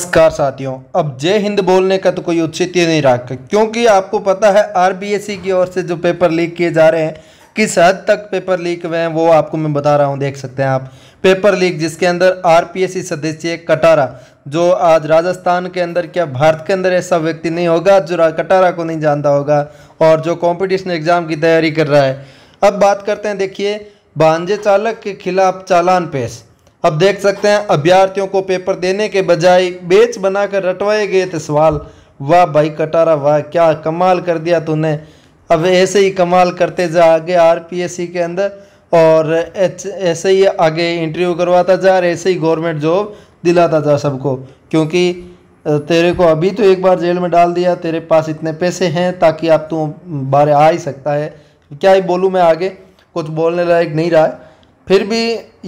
नमस्कार साथियों अब जय हिंद बोलने का तो कोई उचित ही नहीं रहा क्योंकि आपको पता है आर की ओर से जो पेपर लीक किए जा रहे हैं किस हद तक पेपर लीक हुए हैं वो आपको मैं बता रहा हूँ देख सकते हैं आप पेपर लीक जिसके अंदर आर सदस्य कटारा जो आज राजस्थान के अंदर क्या भारत के अंदर ऐसा व्यक्ति नहीं होगा जो कटारा को नहीं जानता होगा और जो कॉम्पिटिशन एग्जाम की तैयारी कर रहा है अब बात करते हैं देखिए भांजे चालक के खिलाफ चालान पेश अब देख सकते हैं अभ्यर्थियों को पेपर देने के बजाय बेच बनाकर रटवाए गए थे सवाल वाह भाई कटारा वाह क्या कमाल कर दिया तूने अब ऐसे ही कमाल करते जा आगे आरपीएससी के अंदर और ऐसे ही आगे इंटरव्यू करवाता जा और ऐसे ही गवर्नमेंट जॉब दिलाता जा सबको क्योंकि तेरे को अभी तो एक बार जेल में डाल दिया तेरे पास इतने पैसे हैं ताकि आप तू बाहर आ ही सकता है क्या ही बोलूँ मैं आगे कुछ बोलने लायक नहीं रहा है फिर भी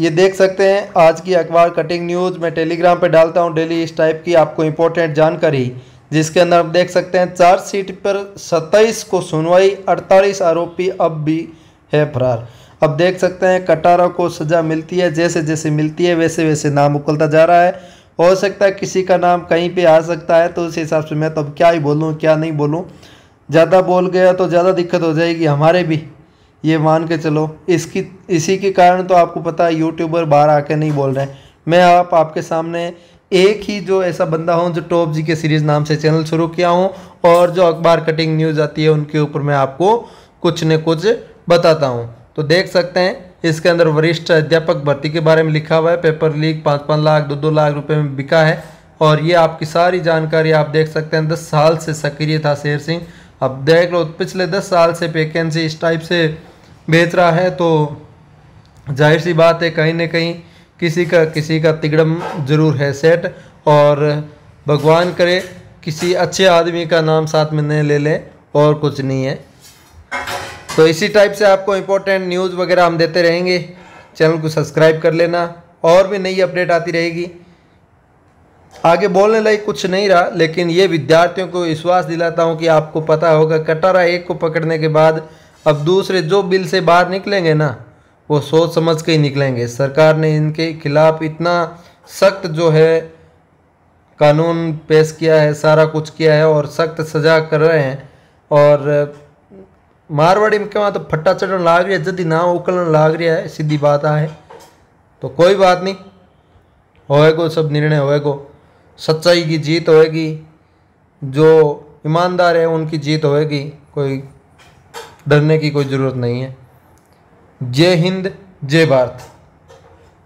ये देख सकते हैं आज की अखबार कटिंग न्यूज़ मैं टेलीग्राम पे डालता हूँ डेली इस टाइप की आपको इम्पोर्टेंट जानकारी जिसके अंदर आप देख सकते हैं चार्जशीट पर 27 को सुनवाई 48 आरोपी अब भी है फरार अब देख सकते हैं कटारा को सज़ा मिलती है जैसे जैसे मिलती है वैसे वैसे नाम उकलता जा रहा है हो सकता है किसी का नाम कहीं पर आ सकता है तो उस हिसाब से मैं तो क्या ही बोलूँ क्या नहीं बोलूँ ज़्यादा बोल गया तो ज़्यादा दिक्कत हो जाएगी हमारे भी ये मान के चलो इसकी इसी के कारण तो आपको पता है यूट्यूबर बाहर आके नहीं बोल रहे हैं मैं आप आपके सामने एक ही जो ऐसा बंदा हूँ जो टॉप जी के सीरीज़ नाम से चैनल शुरू किया हूँ और जो अखबार कटिंग न्यूज़ आती है उनके ऊपर मैं आपको कुछ न कुछ बताता हूँ तो देख सकते हैं इसके अंदर वरिष्ठ अध्यापक भर्ती के बारे में लिखा हुआ है पेपर लीक पाँच पाँच लाख दो दो लाख रुपए में बिका है और ये आपकी सारी जानकारी आप देख सकते हैं दस साल से सक्रिय था शेर सिंह अब देख लो पिछले दस साल से वैकेंसी इस टाइप से बेच रहा है तो जाहिर सी बात है कहीं ना कहीं किसी का किसी का तिगड़म जरूर है सेट और भगवान करे किसी अच्छे आदमी का नाम साथ में नहीं ले लें और कुछ नहीं है तो इसी टाइप से आपको इम्पोर्टेंट न्यूज़ वगैरह हम देते रहेंगे चैनल को सब्सक्राइब कर लेना और भी नई अपडेट आती रहेगी आगे बोलने लायक कुछ नहीं रहा लेकिन ये विद्यार्थियों को विश्वास दिलाता हूँ कि आपको पता होगा कटारा एक को पकड़ने के बाद अब दूसरे जो बिल से बाहर निकलेंगे ना वो सोच समझ के ही निकलेंगे सरकार ने इनके खिलाफ इतना सख्त जो है कानून पेश किया है सारा कुछ किया है और सख्त सजा कर रहे हैं और मारवाड़ी में क्या तो फट्टा चढ़न लाग रही है जदि ना उकलन लाग रहा है सीधी बात है तो कोई बात नहीं होएगो सब निर्णय होएगो सच्चाई की जीत होएगी जो ईमानदार है उनकी जीत होएगी कोई डरने की कोई ज़रूरत नहीं है जय हिंद जय भारत